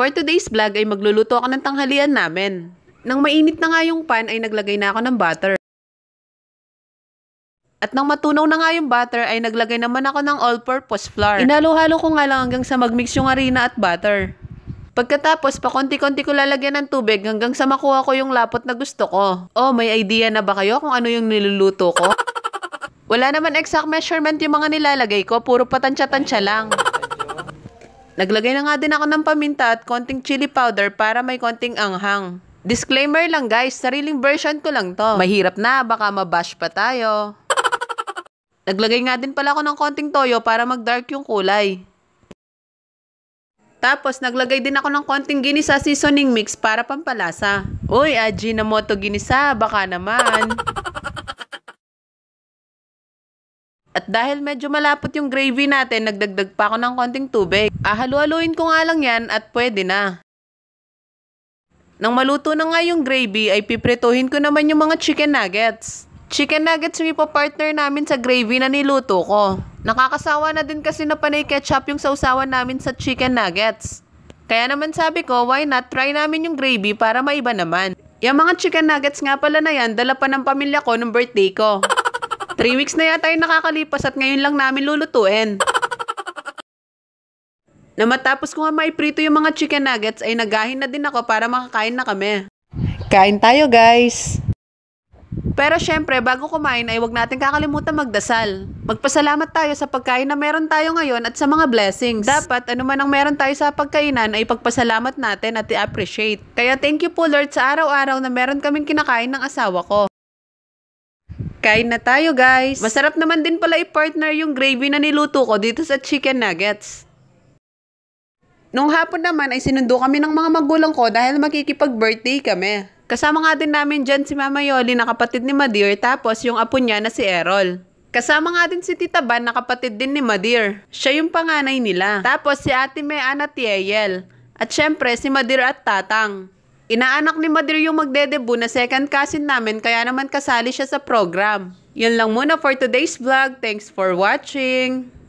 For today's vlog ay magluluto ako ng tanghalian namin. Nang mainit na nga yung pan ay naglagay na ako ng butter. At nang matunaw na nga yung butter ay naglagay naman ako ng all-purpose flour. Inalo-halo ko nga lang hanggang sa magmix yung harina at butter. Pagkatapos, pakonti-konti ko lalagyan ng tubig hanggang sa makuha ko yung lapot na gusto ko. Oh, may idea na ba kayo kung ano yung niluluto ko? Wala naman exact measurement yung mga nilalagay ko, puro patansya-tansya lang. Naglagay na nga din ako ng paminta at konting chili powder para may konting anghang. Disclaimer lang guys, sariling version ko lang to. Mahirap na, baka mabash pa tayo. Naglagay nga din pala ako ng konting toyo para magdark yung kulay. Tapos, naglagay din ako ng konting ginisa seasoning mix para pampalasa. Uy, Aji na moto ginisa, baka naman. At dahil medyo malapot yung gravy natin, nagdagdag pa ako ng konting tubig. Ahalo-haluin ko nga lang yan at pwede na. Nang maluto na nga yung gravy, ay pipretuhin ko naman yung mga chicken nuggets. Chicken nuggets yung ipapartner namin sa gravy na niluto ko. Nakakasawa na din kasi na panay ketchup yung sausawan namin sa chicken nuggets. Kaya naman sabi ko, why not try namin yung gravy para maiba naman. Yung mga chicken nuggets nga pala na yan, dala pa ng pamilya ko nung birthday ko. Three weeks na yata yung nakakalipas at ngayon lang namin lulutuin. Na matapos ko nga maiprito yung mga chicken nuggets ay nagahin na din ako para makakain na kami. Kain tayo guys! Pero syempre, bago kumain ay wag natin kakalimutan magdasal. Magpasalamat tayo sa pagkain na meron tayo ngayon at sa mga blessings. Dapat, anuman man ang meron tayo sa pagkainan ay pagpasalamat natin at i-appreciate. Kaya thank you po Lord sa araw-araw na meron kaming kinakain ng asawa ko. Kain na tayo guys! Masarap naman din pala i-partner yung gravy na niluto ko dito sa chicken nuggets. Nung hapon naman ay sinundo kami ng mga magulang ko dahil makikipag-birthday kami. Kasama nga din namin dyan si Mama Yoli na kapatid ni Madir tapos yung apo niya na si Errol. Kasama nga din si Tita Ban na kapatid din ni Madir. Siya yung panganay nila. Tapos si Ate May Ana Tiel. At syempre si Madir at Tatang. Inaanak ni Mother yung magdedebut na second cousin namin kaya naman kasali siya sa program. Yan lang muna for today's vlog. Thanks for watching!